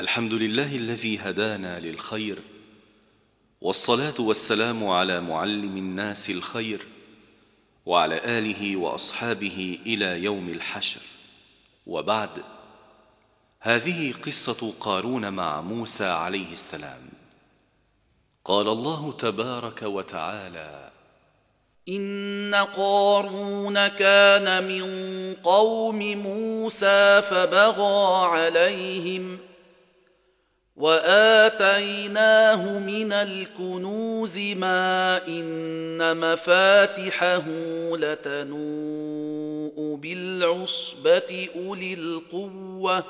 الحمد لله الذي هدانا للخير والصلاة والسلام على معلم الناس الخير وعلى آله وأصحابه إلى يوم الحشر وبعد هذه قصة قارون مع موسى عليه السلام قال الله تبارك وتعالى إن قارون كان من قوم موسى فبغى عليهم ۖ واتيناه من الكنوز ما ان مفاتحه لتنوء بالعصبه اولي القوه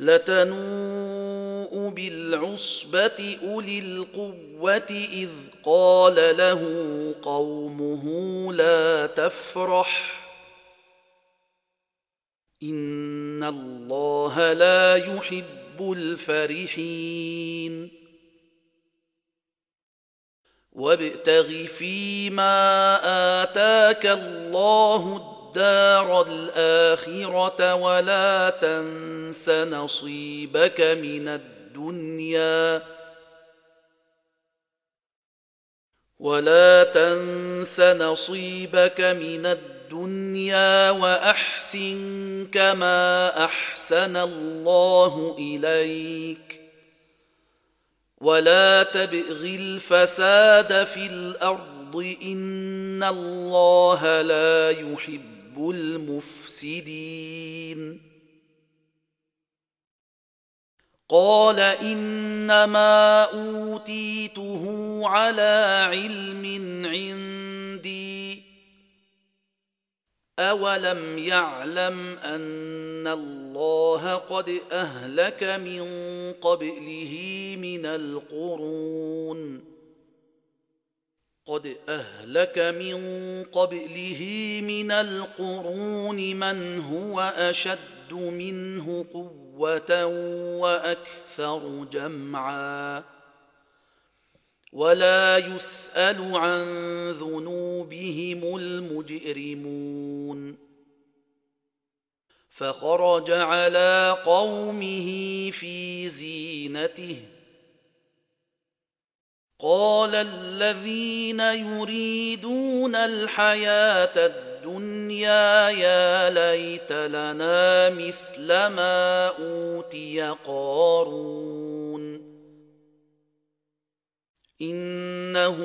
لتنوء بالعصبة أولي القوة إذ قال له قومه لا تفرح ان الله لا يحب الفرحين وابتغ فيما اتاك الله الدار الاخره ولا تنس نصيبك من الدنيا ولا تنس نصيبك من الدنيا الدنيا واحسن كما احسن الله اليك ولا تبغ الفساد في الارض ان الله لا يحب المفسدين قال انما اوتيته على علم عندي أولم يعلم أن الله قد أهلك من قبله من القرون قد أهلك من قبله من القرون من هو أشد منه قوة وأكثر جمعاً ولا يسأل عن ذنوبهم المجرمون فخرج على قومه في زينته قال الذين يريدون الحياة الدنيا يا ليت لنا مثل ما أوتي قارون انه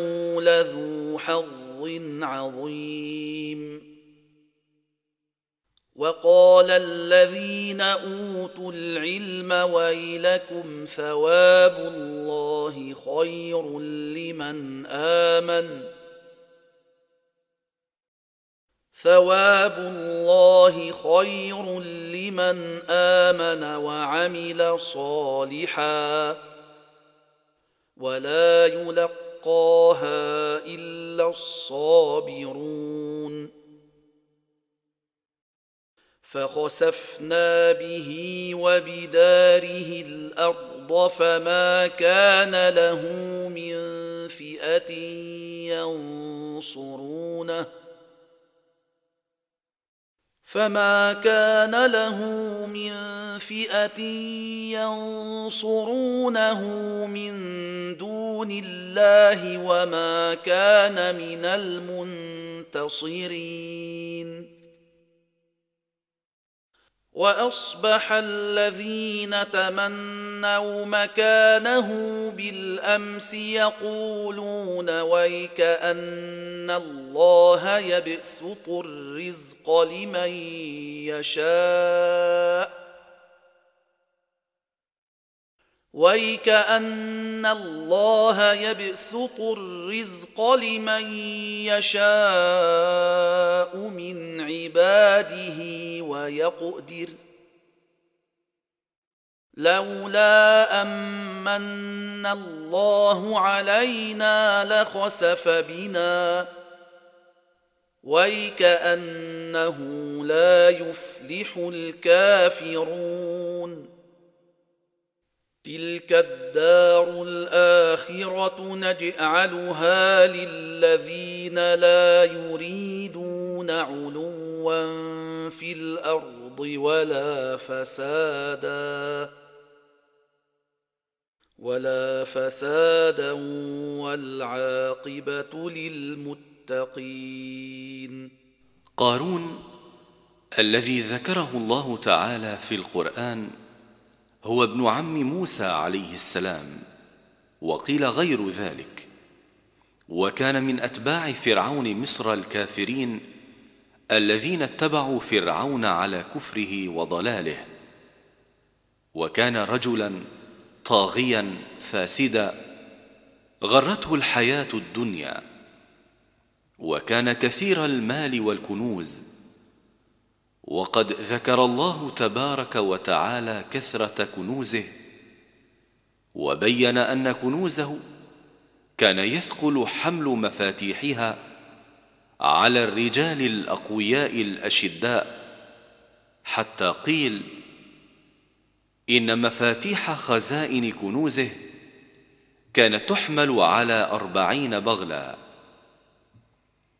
لذو حظ عظيم وقال الذين اوتوا العلم ويلكم ثواب الله خير لمن امن ثواب الله خير لمن امن وعمل صالحا ولا يلقاها الا الصابرون فخسفنا به وبداره الارض فما كان له من فئه ينصرونه فما كان له من فئه ينصرونه من دون الله وما كان من المنتصرين واصبح الذين تمنوا مكانه بالامس يقولون ويك ان الله يبسط الرزق لمن يشاء ويكأن الله يبسط الرزق لمن يشاء من عباده ويقدر لولا أمن الله علينا لخسف بنا ويكأنه لا يفلح الكافرون تلك الدار الاخره نجعلها للذين لا يريدون علوا في الارض ولا فسادا ولا فسادا والعاقبه للمتقين قارون الذي ذكره الله تعالى في القران هو ابن عم موسى عليه السلام وقيل غير ذلك وكان من أتباع فرعون مصر الكافرين الذين اتبعوا فرعون على كفره وضلاله وكان رجلا طاغيا فاسدا غرته الحياة الدنيا وكان كثير المال والكنوز وقد ذكر الله تبارك وتعالى كثرة كنوزه وبين أن كنوزه كان يثقل حمل مفاتيحها على الرجال الأقوياء الأشداء حتى قيل إن مفاتيح خزائن كنوزه كانت تحمل على أربعين بغلا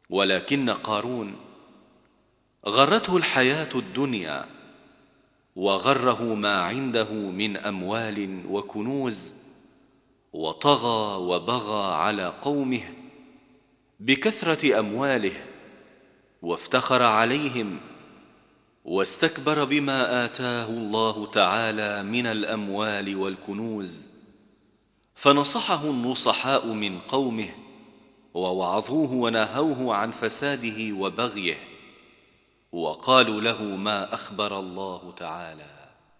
ولكن قارون غرته الحياة الدنيا وغره ما عنده من أموال وكنوز وطغى وبغى على قومه بكثرة أمواله وافتخر عليهم واستكبر بما آتاه الله تعالى من الأموال والكنوز فنصحه النصحاء من قومه ووعظوه ونهوه عن فساده وبغيه وقالوا له ما أخبر الله تعالى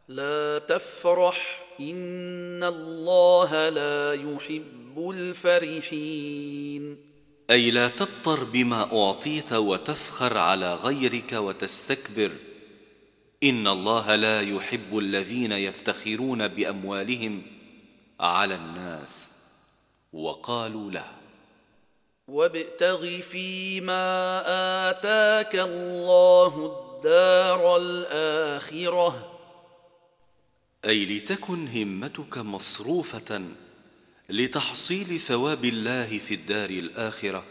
لا تفرح إن الله لا يحب الفرحين أي لا تبطر بما أعطيت وتفخر على غيرك وتستكبر إن الله لا يحب الذين يفتخرون بأموالهم على الناس وقالوا له وابتغ فيما آتاك الله الدار الآخرة أي لتكن همتك مصروفة لتحصيل ثواب الله في الدار الآخرة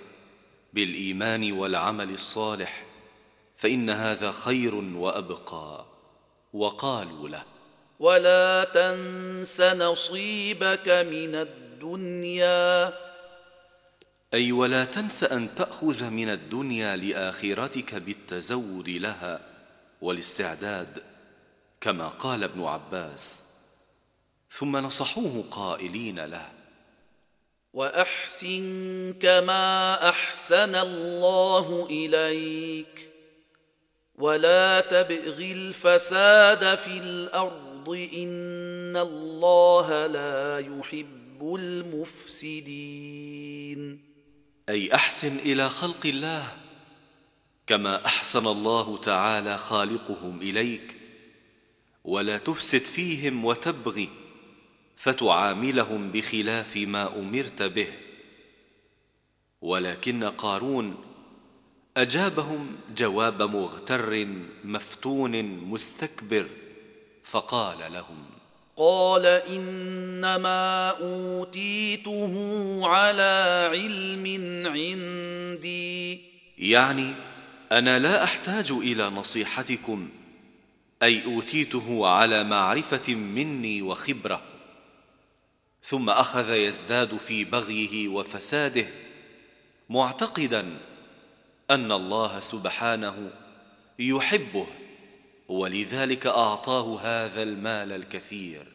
بالإيمان والعمل الصالح فإن هذا خير وأبقى وقالوا له ولا تنس نصيبك من الدنيا أي ولا تنس أن تأخذ من الدنيا لآخرتك بالتزود لها والاستعداد كما قال ابن عباس ثم نصحوه قائلين له وأحسن كما أحسن الله إليك ولا تبغ الفساد في الأرض إن الله لا يحب المفسدين أي أحسن إلى خلق الله كما أحسن الله تعالى خالقهم إليك ولا تفسد فيهم وتبغي فتعاملهم بخلاف ما أمرت به ولكن قارون أجابهم جواب مغتر مفتون مستكبر فقال لهم قال انما اوتيته على علم عندي يعني انا لا احتاج الى نصيحتكم اي اوتيته على معرفه مني وخبره ثم اخذ يزداد في بغيه وفساده معتقدا ان الله سبحانه يحبه ولذلك اعطاه هذا المال الكثير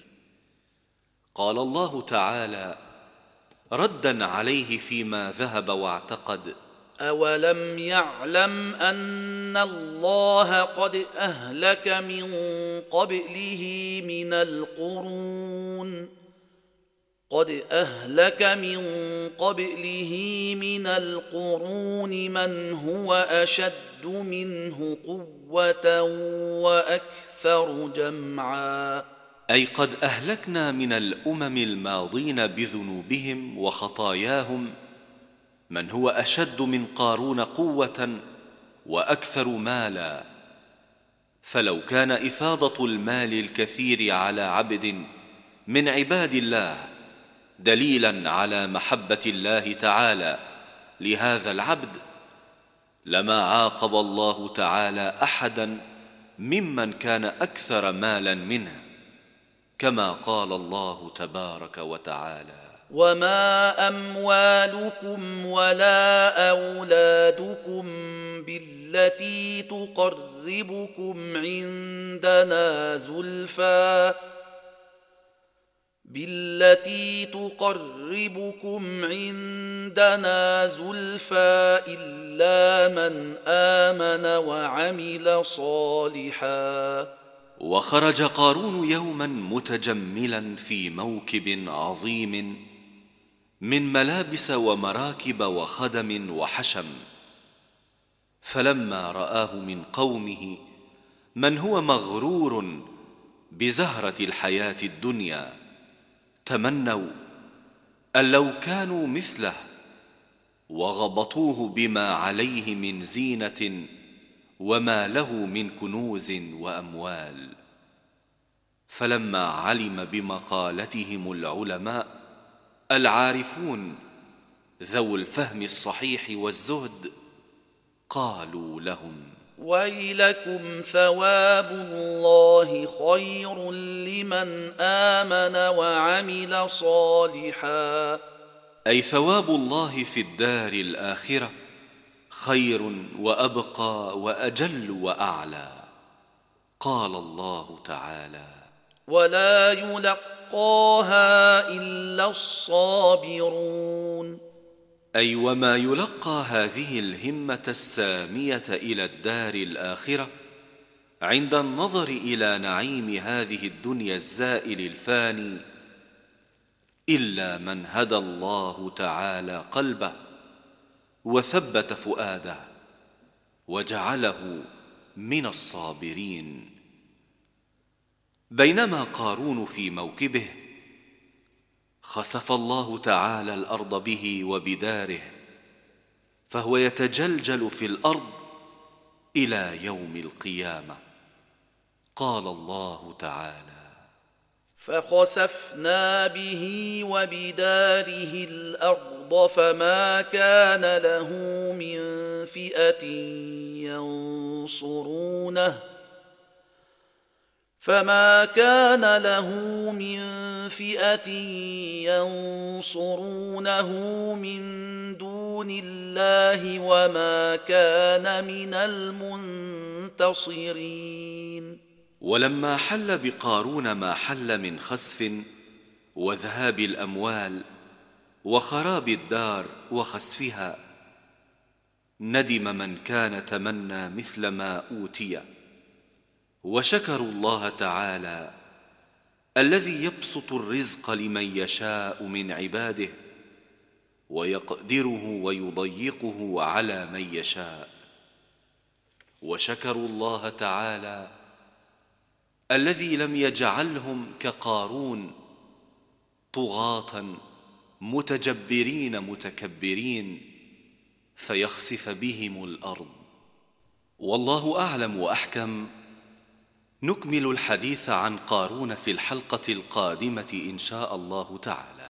قال الله تعالى ردا عليه فيما ذهب واعتقد اولم يعلم ان الله قد اهلك من قبله من القرون قد اهلك من قبله من القرون من هو اشد منه قوه واكثر جمعا اي قد اهلكنا من الامم الماضين بذنوبهم وخطاياهم من هو اشد من قارون قوه واكثر مالا فلو كان افاضه المال الكثير على عبد من عباد الله دليلا على محبه الله تعالى لهذا العبد لما عاقب الله تعالى احدا ممن كان اكثر مالا منه كما قال الله تبارك وتعالى وما اموالكم ولا اولادكم بالتي تقربكم عندنا زلفى بالتي تقربكم عندنا زلفى الا من امن وعمل صالحا وخرج قارون يوما متجملا في موكب عظيم من ملابس ومراكب وخدم وحشم فلما راه من قومه من هو مغرور بزهره الحياه الدنيا تمنوا أن لو كانوا مثله وغبطوه بما عليه من زينة وما له من كنوز وأموال فلما علم بمقالتهم العلماء العارفون ذو الفهم الصحيح والزهد قالوا لهم ويلكم ثواب الله خير لمن امن وعمل صالحا اي ثواب الله في الدار الاخره خير وابقى واجل واعلى قال الله تعالى ولا يلقاها الا الصابرون أي وما يلقى هذه الهمة السامية إلى الدار الآخرة عند النظر إلى نعيم هذه الدنيا الزائل الفاني إلا من هدى الله تعالى قلبه وثبت فؤاده وجعله من الصابرين بينما قارون في موكبه خسف الله تعالى الارض به وبداره فهو يتجلجل في الارض الى يوم القيامه قال الله تعالى فخسفنا به وبداره الارض فما كان له من فئه ينصرونه فما كان له من فئه ينصرونه من دون الله وما كان من المنتصرين ولما حل بقارون ما حل من خسف وذهاب الاموال وخراب الدار وخسفها ندم من كان تمنى مثل ما اوتي وشكروا الله تعالى الذي يبسط الرزق لمن يشاء من عباده ويقدره ويضيقه على من يشاء وشكروا الله تعالى الذي لم يجعلهم كقارون طغاه متجبرين متكبرين فيخسف بهم الارض والله اعلم واحكم نكمل الحديث عن قارون في الحلقة القادمة إن شاء الله تعالى